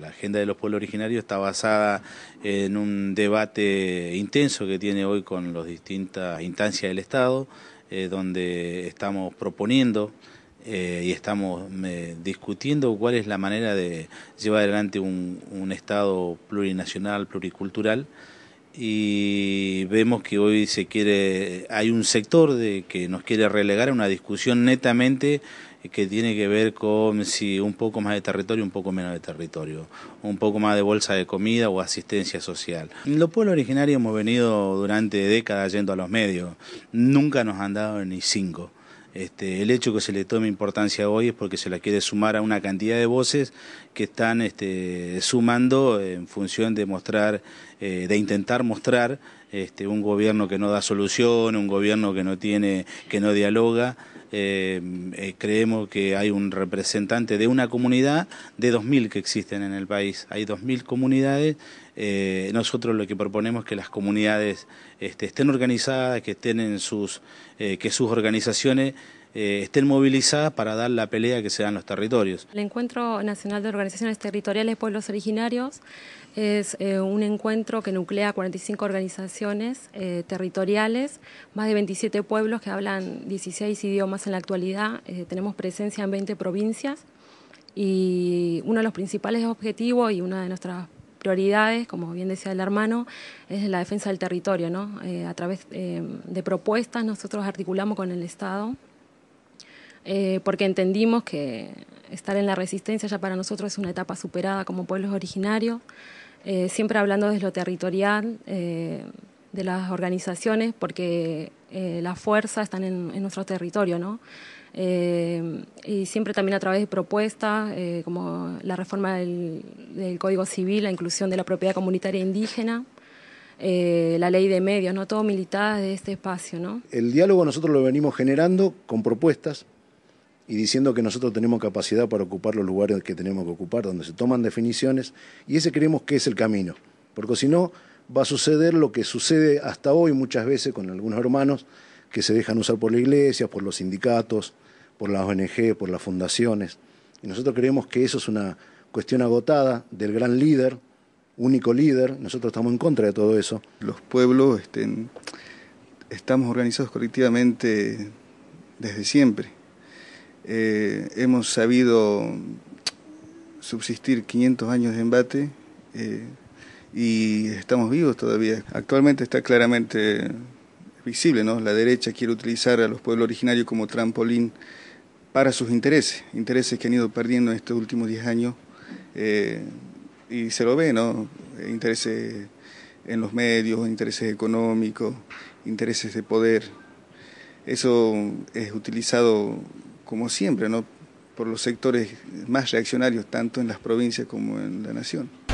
La agenda de los pueblos originarios está basada en un debate intenso que tiene hoy con las distintas instancias del Estado, eh, donde estamos proponiendo eh, y estamos discutiendo cuál es la manera de llevar adelante un Estado plurinacional, pluricultural y vemos que hoy se quiere, hay un sector de que nos quiere relegar a una discusión netamente que tiene que ver con si un poco más de territorio, un poco menos de territorio, un poco más de bolsa de comida o asistencia social. Los pueblos originarios hemos venido durante décadas yendo a los medios, nunca nos han dado ni cinco. Este, el hecho que se le tome importancia hoy es porque se la quiere sumar a una cantidad de voces que están este, sumando en función de mostrar, eh, de intentar mostrar este, un gobierno que no da solución, un gobierno que no tiene, que no dialoga. Eh, eh, creemos que hay un representante de una comunidad de dos mil que existen en el país. Hay mil comunidades. Eh, nosotros lo que proponemos es que las comunidades este, estén organizadas, que estén en sus, que sus organizaciones eh, estén movilizadas para dar la pelea que se da en los territorios. El Encuentro Nacional de Organizaciones Territoriales Pueblos Originarios es eh, un encuentro que nuclea 45 organizaciones eh, territoriales, más de 27 pueblos que hablan 16 idiomas en la actualidad, tenemos presencia en 20 provincias y uno de los principales objetivos y una de nuestras prioridades, como bien decía el hermano, es la defensa del territorio. a través de propuestas nosotros articulamos con el Estado eh, porque entendimos que estar en la resistencia ya para nosotros es una etapa superada como pueblos originarios, eh, siempre hablando desde lo territorial, eh, de las organizaciones, porque las fuerzas están en, nuestro territorio, ¿no? y siempre también a través de propuestas como la reforma del, Código Civil, la inclusión de la propiedad comunitaria indígena, la ley de medios, ¿no? todo militar de este espacio. ¿no? El diálogo nosotros lo venimos generando con propuestas, y diciendo que nosotros tenemos capacidad para ocupar los lugares que tenemos que ocupar, donde se toman definiciones, y ese creemos que es el camino, porque si no va a suceder lo que sucede hasta hoy muchas veces con algunos hermanos que se dejan usar por la iglesia, por los sindicatos, por las ONG, por las fundaciones, y nosotros creemos que eso es una cuestión agotada del gran líder, único líder, nosotros estamos en contra de todo eso. Los pueblos este, estamos organizados colectivamente desde siempre eh, hemos sabido subsistir 500 años de embate eh, y estamos vivos todavía. Actualmente está claramente visible, ¿no? La derecha quiere utilizar a los pueblos originarios como trampolín para sus intereses, intereses que han ido perdiendo en estos últimos 10 años eh, y se lo ve, ¿no? Intereses en los medios, intereses económicos, intereses de poder. Eso es utilizado como siempre, ¿no? por los sectores más reaccionarios, tanto en las provincias como en la nación.